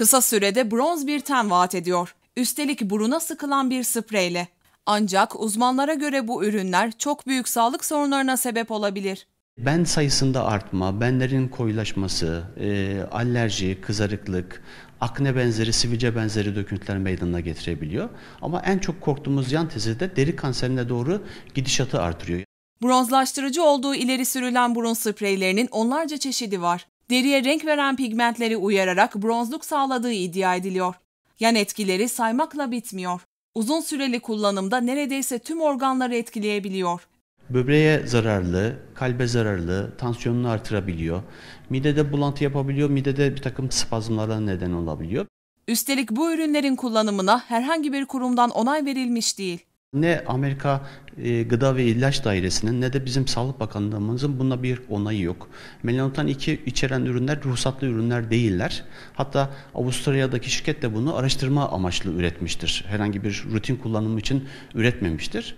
Kısa sürede bronz bir ten vaat ediyor. Üstelik buruna sıkılan bir spreyle. Ancak uzmanlara göre bu ürünler çok büyük sağlık sorunlarına sebep olabilir. Ben sayısında artma, benlerin koyulaşması, e, alerji, kızarıklık, akne benzeri, sivilce benzeri döküntüler meydana getirebiliyor. Ama en çok korktuğumuz yan tezi de deri kanserine doğru gidişatı artırıyor. Bronzlaştırıcı olduğu ileri sürülen burun spreylerinin onlarca çeşidi var deriye renk veren pigmentleri uyararak bronzluk sağladığı iddia ediliyor. Yan etkileri saymakla bitmiyor. Uzun süreli kullanımda neredeyse tüm organları etkileyebiliyor. Böbreğe zararlı, kalbe zararlı, tansiyonunu artırabiliyor. Midede bulantı yapabiliyor, midede bir takım spazmlara neden olabiliyor. Üstelik bu ürünlerin kullanımına herhangi bir kurumdan onay verilmiş değil. Ne Amerika e, Gıda ve İlaç Dairesi'nin ne de bizim Sağlık Bakanlığımızın buna bir onayı yok. Melanotan 2 içeren ürünler ruhsatlı ürünler değiller. Hatta Avustralya'daki şirket de bunu araştırma amaçlı üretmiştir. Herhangi bir rutin kullanım için üretmemiştir.